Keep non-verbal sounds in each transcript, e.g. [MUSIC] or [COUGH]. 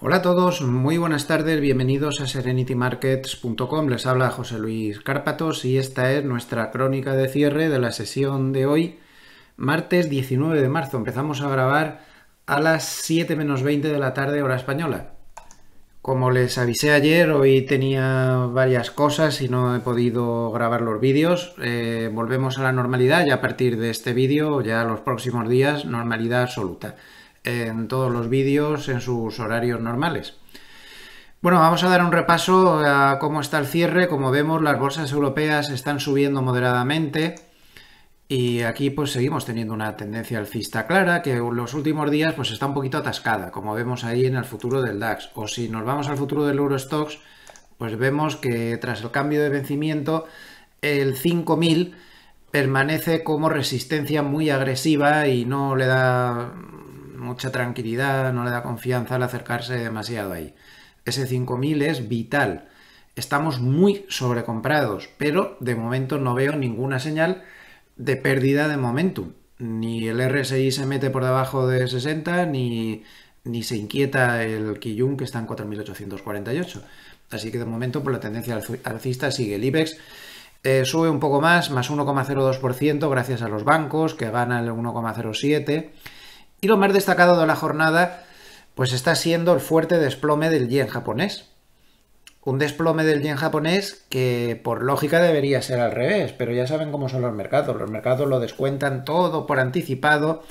Hola a todos, muy buenas tardes, bienvenidos a serenitymarkets.com. Les habla José Luis Cárpatos y esta es nuestra crónica de cierre de la sesión de hoy, martes 19 de marzo. Empezamos a grabar a las 7 menos 20 de la tarde hora española. Como les avisé ayer, hoy tenía varias cosas y no he podido grabar los vídeos. Eh, volvemos a la normalidad ya a partir de este vídeo, ya los próximos días, normalidad absoluta en todos los vídeos en sus horarios normales. Bueno, vamos a dar un repaso a cómo está el cierre. Como vemos, las bolsas europeas están subiendo moderadamente y aquí pues seguimos teniendo una tendencia alcista clara que en los últimos días pues está un poquito atascada, como vemos ahí en el futuro del DAX. O si nos vamos al futuro del Eurostox, pues vemos que tras el cambio de vencimiento el 5000 permanece como resistencia muy agresiva y no le da mucha tranquilidad, no le da confianza al acercarse demasiado ahí. Ese 5000 es vital. Estamos muy sobrecomprados, pero de momento no veo ninguna señal de pérdida de momentum. Ni el RSI se mete por debajo de 60, ni, ni se inquieta el Kiyun que está en 4848. Así que de momento por pues, la tendencia alcista sigue el IBEX. Eh, sube un poco más, más 1,02% gracias a los bancos que ganan el 1,07%. Y lo más destacado de la jornada, pues está siendo el fuerte desplome del yen japonés. Un desplome del yen japonés que por lógica debería ser al revés, pero ya saben cómo son los mercados. Los mercados lo descuentan todo por anticipado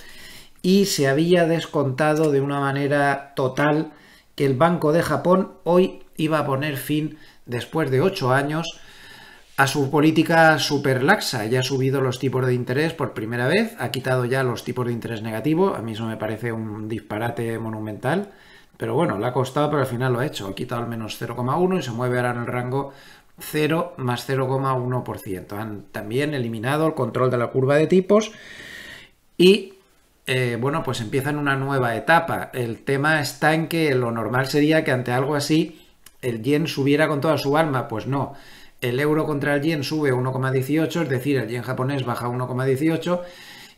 y se había descontado de una manera total que el Banco de Japón hoy iba a poner fin, después de ocho años, a su política súper laxa. Ya ha subido los tipos de interés por primera vez, ha quitado ya los tipos de interés negativo. A mí eso me parece un disparate monumental. Pero bueno, le ha costado, pero al final lo ha hecho. Ha quitado al menos 0,1 y se mueve ahora en el rango 0 más 0,1%. Han también eliminado el control de la curva de tipos y, eh, bueno, pues empiezan una nueva etapa. El tema está en que lo normal sería que ante algo así el yen subiera con toda su alma. Pues no el euro contra el yen sube 1,18, es decir, el yen japonés baja 1,18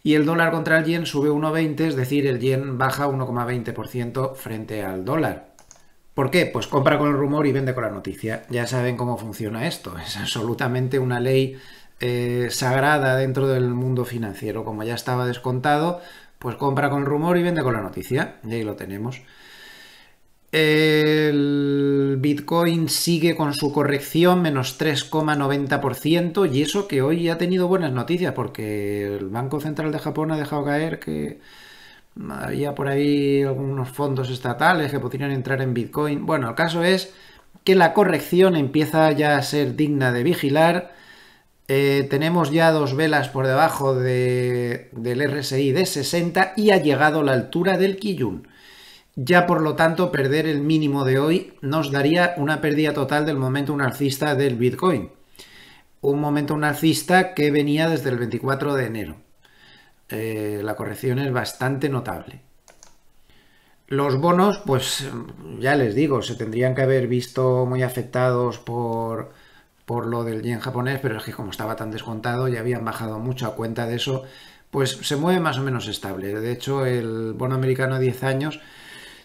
y el dólar contra el yen sube 1,20, es decir, el yen baja 1,20% frente al dólar. ¿Por qué? Pues compra con el rumor y vende con la noticia. Ya saben cómo funciona esto. Es absolutamente una ley eh, sagrada dentro del mundo financiero. Como ya estaba descontado, pues compra con el rumor y vende con la noticia. Y ahí lo tenemos. El Bitcoin sigue con su corrección, menos 3,90%, y eso que hoy ha tenido buenas noticias, porque el Banco Central de Japón ha dejado caer que había por ahí algunos fondos estatales que podrían entrar en Bitcoin. Bueno, el caso es que la corrección empieza ya a ser digna de vigilar. Eh, tenemos ya dos velas por debajo del RSI de 60 y ha llegado la altura del Kiyun. Ya por lo tanto, perder el mínimo de hoy nos daría una pérdida total del momento narcista del Bitcoin. Un momento narcista que venía desde el 24 de enero. Eh, la corrección es bastante notable. Los bonos, pues ya les digo, se tendrían que haber visto muy afectados por, por lo del yen japonés, pero es que como estaba tan descontado, ya habían bajado mucho a cuenta de eso, pues se mueve más o menos estable. De hecho, el bono americano a 10 años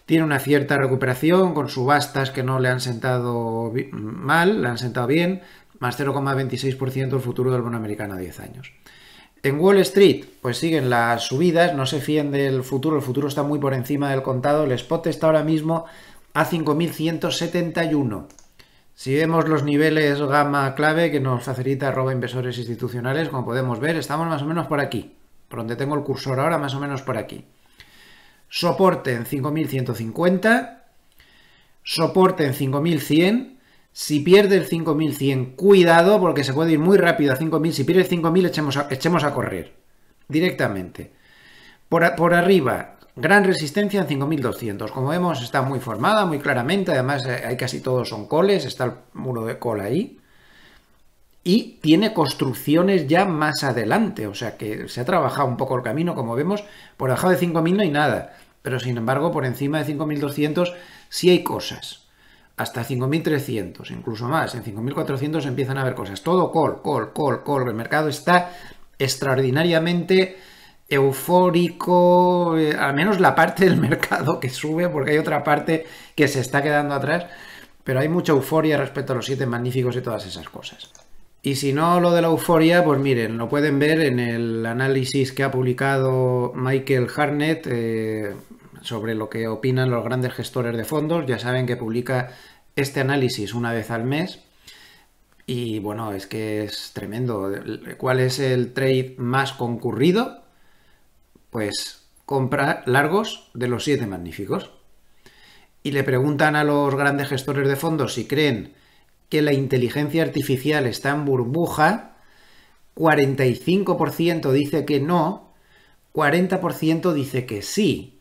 tiene una cierta recuperación con subastas que no le han sentado mal, le han sentado bien, más 0,26% el futuro del bono americano a 10 años. En Wall Street, pues siguen las subidas, no se fíen del futuro, el futuro está muy por encima del contado, el spot está ahora mismo a 5.171. Si vemos los niveles gama clave que nos facilita roba inversores institucionales, como podemos ver, estamos más o menos por aquí, por donde tengo el cursor ahora, más o menos por aquí soporte en 5150, soporte en 5100. Si pierde el 5100, cuidado porque se puede ir muy rápido a 5000. Si pierde el 5000, echemos a, correr directamente. Por, por arriba, gran resistencia en 5200. Como vemos, está muy formada, muy claramente. Además, eh, hay casi todos son coles. Está el muro de cola ahí y tiene construcciones ya más adelante, o sea que se ha trabajado un poco el camino, como vemos, por debajo de 5.000 no hay nada, pero sin embargo por encima de 5.200 sí hay cosas, hasta 5.300, incluso más, en 5.400 empiezan a haber cosas, todo call, call, call, call, el mercado está extraordinariamente eufórico, eh, al menos la parte del [LAUGHS] mercado que sube, porque hay otra parte que se está quedando atrás, pero hay mucha euforia respecto a los siete magníficos y todas esas cosas. Y si no lo de la euforia, pues miren, lo pueden ver en el análisis que ha publicado Michael Harnett eh, sobre lo que opinan los grandes gestores de fondos. Ya saben que publica este análisis una vez al mes. Y bueno, es que es tremendo. ¿Cuál es el trade más concurrido? Pues compra largos de los siete magníficos. Y le preguntan a los grandes gestores de fondos si creen que la inteligencia artificial está en burbuja, 45% dice que no, 40% dice que sí.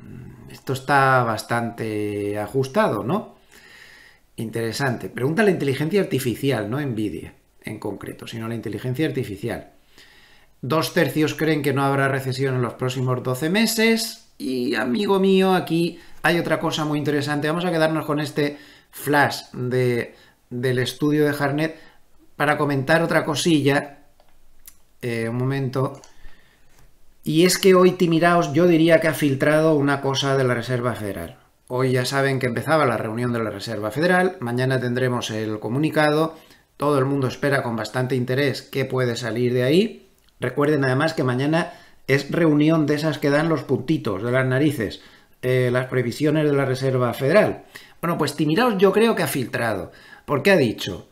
Mm, esto está bastante ajustado, ¿no? Interesante. Pregunta la inteligencia artificial, no Nvidia en concreto, sino la inteligencia artificial. Dos tercios creen que no habrá recesión en los próximos 12 meses. Y amigo mío, aquí hay otra cosa muy interesante. Vamos a quedarnos con este flash de del estudio de Harnet para comentar otra cosilla. Eh, un momento. Y es que hoy Timiraos yo diría que ha filtrado una cosa de la Reserva Federal. Hoy ya saben que empezaba la reunión de la Reserva Federal, mañana tendremos el comunicado, todo el mundo espera con bastante interés qué puede salir de ahí. Recuerden además que mañana es reunión de esas que dan los puntitos de las narices, eh, las previsiones de la Reserva Federal. Bueno, pues Timiraos yo creo que ha filtrado porque ha dicho,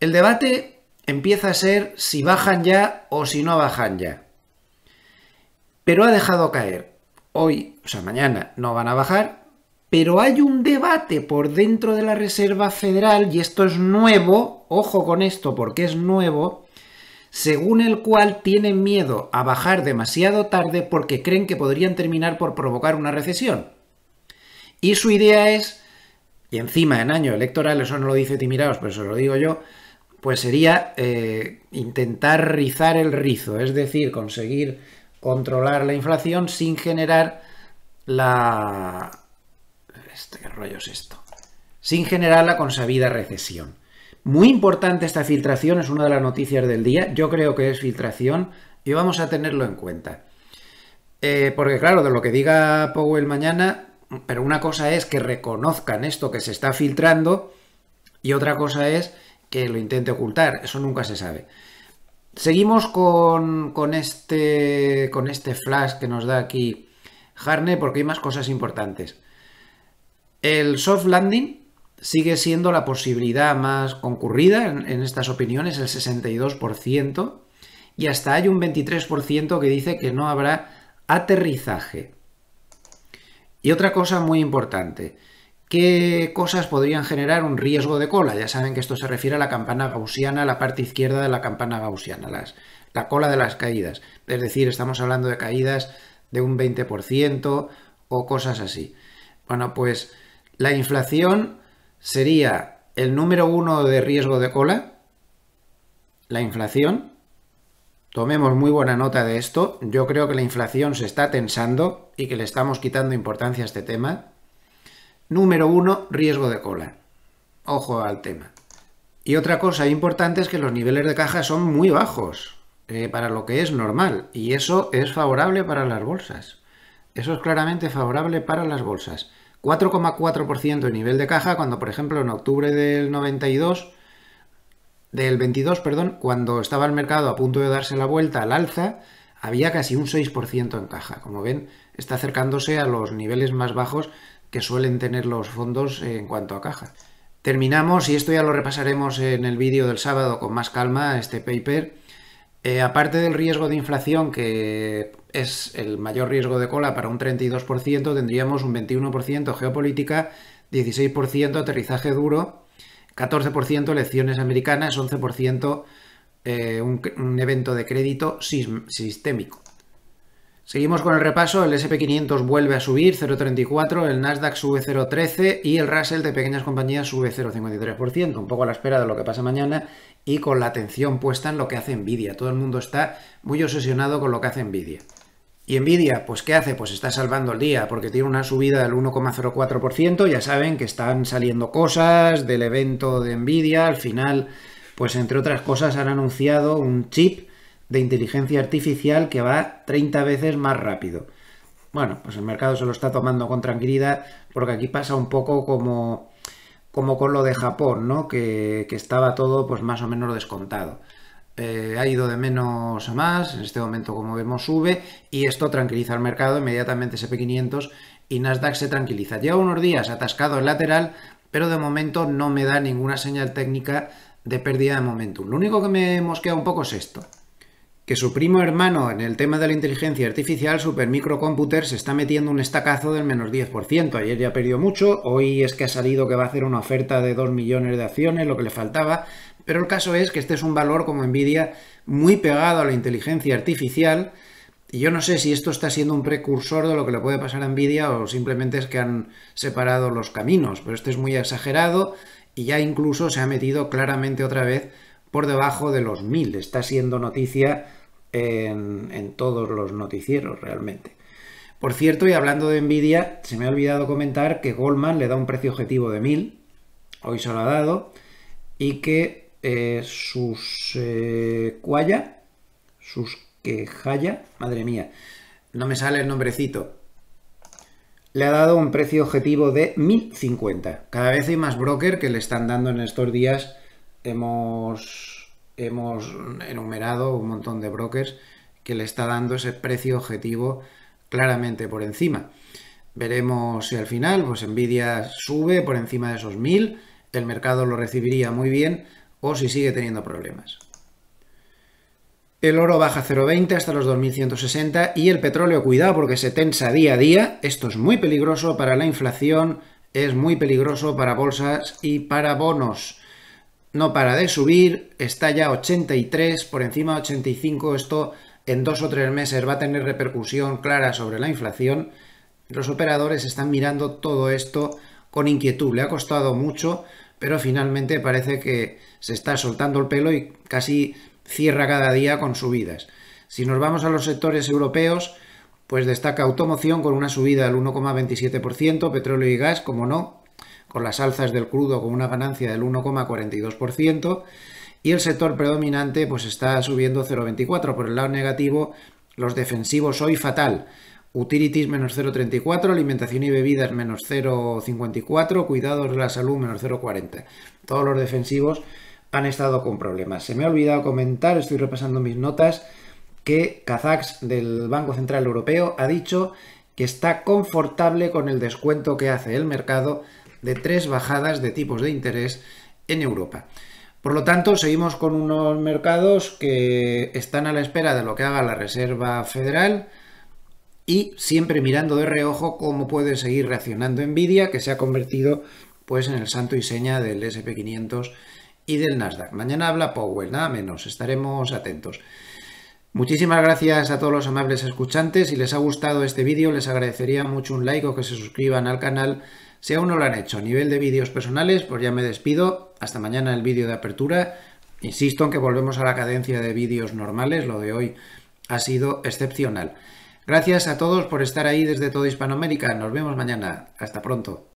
el debate empieza a ser si bajan ya o si no bajan ya. Pero ha dejado caer, hoy, o sea, mañana no van a bajar, pero hay un debate por dentro de la Reserva Federal, y esto es nuevo, ojo con esto porque es nuevo, según el cual tienen miedo a bajar demasiado tarde porque creen que podrían terminar por provocar una recesión. Y su idea es y encima en año electoral, eso no lo dice Timiraos, pero se lo digo yo, pues sería eh, intentar rizar el rizo, es decir, conseguir controlar la inflación sin generar la... Este, ¿Qué rollo es esto? Sin generar la consabida recesión. Muy importante esta filtración, es una de las noticias del día, yo creo que es filtración y vamos a tenerlo en cuenta. Eh, porque claro, de lo que diga Powell mañana, pero una cosa es que reconozcan esto que se está filtrando y otra cosa es que lo intente ocultar. Eso nunca se sabe. Seguimos con, este, este, flash que nos da aquí Harney porque hay más cosas importantes. El soft landing sigue siendo la posibilidad más concurrida en estas opiniones, el 62%, y hasta hay un 23% que dice que no habrá aterrizaje. Y otra cosa muy importante, ¿qué cosas podrían generar un riesgo de cola? Ya saben que esto se refiere a la campana gaussiana, la parte izquierda de la campana gaussiana, la cola de las caídas. Es decir, estamos hablando de caídas de un 20% o cosas así. Bueno, pues la inflación sería el número uno de riesgo de cola, la inflación, Tomemos muy buena nota de esto. Yo creo que la inflación se está tensando y que le estamos quitando importancia a este tema. Número uno, riesgo de cola. Ojo al tema. Y otra cosa importante es que los niveles de caja son muy bajos eh, para lo que es normal y eso es favorable para las bolsas. Eso es claramente favorable para las bolsas. 4,4% de nivel de caja cuando por ejemplo en octubre del 92 del 22, perdón, cuando estaba el mercado a punto de darse la vuelta al alza, había casi un 6% en caja. Como ven, está acercándose a los niveles más bajos que suelen tener los fondos en cuanto a caja. Terminamos, y esto ya lo repasaremos en el vídeo del sábado con más calma, este paper. Eh, aparte del riesgo de inflación, que es el mayor riesgo de cola para un 32%, tendríamos un 21% geopolítica, 16% aterrizaje duro, 14% elecciones americanas, 11% eh, un, un, evento de crédito sistémico. Seguimos con el repaso, el SP500 vuelve a subir 0,34, el Nasdaq sube 0,13 y el Russell de pequeñas compañías sube 0,53%, un poco a la espera de lo que pasa mañana y con la atención puesta en lo que hace Nvidia. Todo el mundo está muy obsesionado con lo que hace Nvidia. Y Nvidia, pues ¿qué hace? Pues está salvando el día porque tiene una subida del 1,04%. Ya saben que están saliendo cosas del evento de Nvidia. Al final, pues entre otras cosas han anunciado un chip de inteligencia artificial que va 30 veces más rápido. Bueno, pues el mercado se lo está tomando con tranquilidad porque aquí pasa un poco como, como con lo de Japón, ¿no? Que, que estaba todo pues más o menos descontado. Eh, ha ido de menos a más, en este momento como vemos sube y esto tranquiliza el mercado, inmediatamente SP500 y Nasdaq se tranquiliza. Lleva unos días atascado el lateral, pero de momento no me da ninguna señal técnica de pérdida de momentum. Lo único que me mosquea un poco es esto que su primo hermano en el tema de la inteligencia artificial, Supermicrocomputer, se está metiendo un estacazo del menos 10%. Ayer ya perdió mucho, hoy es que ha salido que va a hacer una oferta de 2 millones de acciones, lo que le faltaba, pero el caso es que este es un valor como Nvidia muy pegado a la inteligencia artificial y yo no sé si esto está siendo un precursor de lo que le puede pasar a Nvidia o simplemente es que han separado los caminos, pero este es muy exagerado y ya incluso se ha metido claramente otra vez por debajo de los 1000. Está siendo noticia en, todos los noticieros realmente. Por cierto, y hablando de Nvidia, se me ha olvidado comentar que Goldman le da un precio objetivo de 1000, hoy se lo ha dado, y que eh, sus eh, sus sus Quejaya, madre mía, no me sale el nombrecito, le ha dado un precio objetivo de 1050. Cada vez hay más broker que le están dando en estos días hemos, hemos enumerado un montón de brokers que le está dando ese precio objetivo claramente por encima. Veremos si al final pues Nvidia sube por encima de esos 1000, el mercado lo recibiría muy bien o si sigue teniendo problemas. El oro baja 0,20 hasta los 2.160 y el petróleo, cuidado porque se tensa día a día. Esto es muy peligroso para la inflación, es muy peligroso para bolsas y para bonos no para de subir, está ya 83, por encima de 85, esto en dos o tres meses va a tener repercusión clara sobre la inflación. Los operadores están mirando todo esto con inquietud, le ha costado mucho, pero finalmente parece que se está soltando el pelo y casi cierra cada día con subidas. Si nos vamos a los sectores europeos, pues destaca automoción con una subida del 1,27%, petróleo y gas, como no, con las alzas del crudo con una ganancia del 1,42% y el sector predominante pues está subiendo 0,24. Por el lado negativo, los defensivos hoy fatal. Utilities menos 0,34, alimentación y bebidas menos 0,54, cuidados de la salud menos 0,40. Todos los defensivos han estado con problemas. Se me ha olvidado comentar, estoy repasando mis notas, que Kazax del Banco Central Europeo ha dicho que está confortable con el descuento que hace el mercado de tres bajadas de tipos de interés en Europa. Por lo tanto, seguimos con unos mercados que están a la espera de lo que haga la Reserva Federal y siempre mirando de reojo cómo puede seguir reaccionando Nvidia, que se ha convertido pues en el santo y seña del SP500 y del Nasdaq. Mañana habla Powell, nada menos, estaremos atentos. Muchísimas gracias a todos los amables escuchantes. Si les ha gustado este vídeo, les agradecería mucho un like o que se suscriban al canal si aún no lo han hecho a nivel de vídeos personales, pues ya me despido. Hasta mañana el vídeo de apertura. Insisto en que volvemos a la cadencia de vídeos normales. Lo de hoy ha sido excepcional. Gracias a todos por estar ahí desde todo Hispanoamérica. Nos vemos mañana. Hasta pronto.